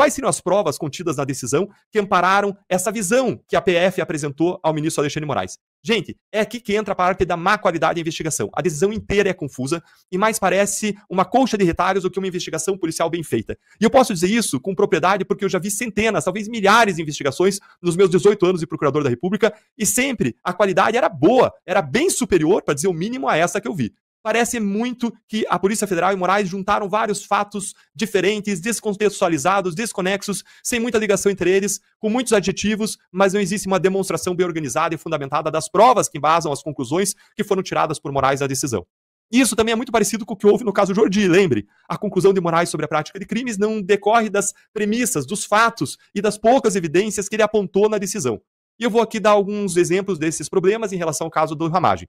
Quais seriam as provas contidas na decisão que ampararam essa visão que a PF apresentou ao ministro Alexandre Moraes? Gente, é aqui que entra a parte da má qualidade da investigação. A decisão inteira é confusa e mais parece uma colcha de retalhos do que uma investigação policial bem feita. E eu posso dizer isso com propriedade porque eu já vi centenas, talvez milhares de investigações nos meus 18 anos de procurador da República e sempre a qualidade era boa, era bem superior, para dizer o mínimo, a essa que eu vi. Parece muito que a Polícia Federal e Moraes juntaram vários fatos diferentes, descontextualizados, desconexos, sem muita ligação entre eles, com muitos adjetivos, mas não existe uma demonstração bem organizada e fundamentada das provas que embasam as conclusões que foram tiradas por Moraes da decisão. Isso também é muito parecido com o que houve no caso Jordi, lembre. A conclusão de Moraes sobre a prática de crimes não decorre das premissas, dos fatos e das poucas evidências que ele apontou na decisão. E eu vou aqui dar alguns exemplos desses problemas em relação ao caso do Ramage.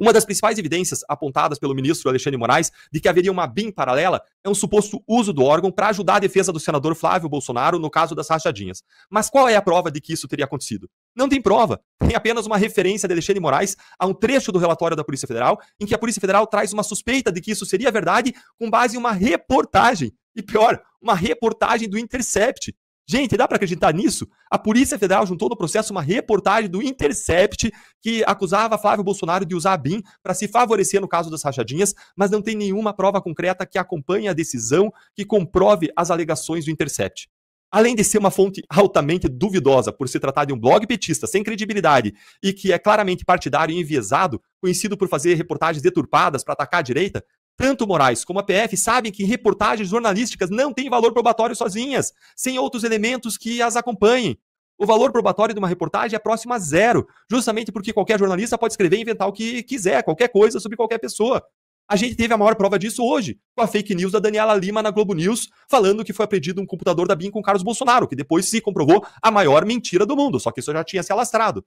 Uma das principais evidências apontadas pelo ministro Alexandre Moraes de que haveria uma BIM paralela é um suposto uso do órgão para ajudar a defesa do senador Flávio Bolsonaro no caso das rachadinhas. Mas qual é a prova de que isso teria acontecido? Não tem prova, tem apenas uma referência de Alexandre Moraes a um trecho do relatório da Polícia Federal, em que a Polícia Federal traz uma suspeita de que isso seria verdade com base em uma reportagem. E pior, uma reportagem do Intercept, Gente, dá para acreditar nisso? A Polícia Federal juntou no processo uma reportagem do Intercept que acusava Flávio Bolsonaro de usar a BIM para se favorecer no caso das rachadinhas, mas não tem nenhuma prova concreta que acompanhe a decisão que comprove as alegações do Intercept. Além de ser uma fonte altamente duvidosa por se tratar de um blog petista sem credibilidade e que é claramente partidário e enviesado, conhecido por fazer reportagens deturpadas para atacar a direita, tanto Moraes como a PF sabem que reportagens jornalísticas não têm valor probatório sozinhas, sem outros elementos que as acompanhem. O valor probatório de uma reportagem é próximo a zero, justamente porque qualquer jornalista pode escrever e inventar o que quiser, qualquer coisa sobre qualquer pessoa. A gente teve a maior prova disso hoje, com a fake news da Daniela Lima na Globo News, falando que foi apreendido um computador da BIM com Carlos Bolsonaro, que depois se comprovou a maior mentira do mundo, só que isso já tinha se alastrado.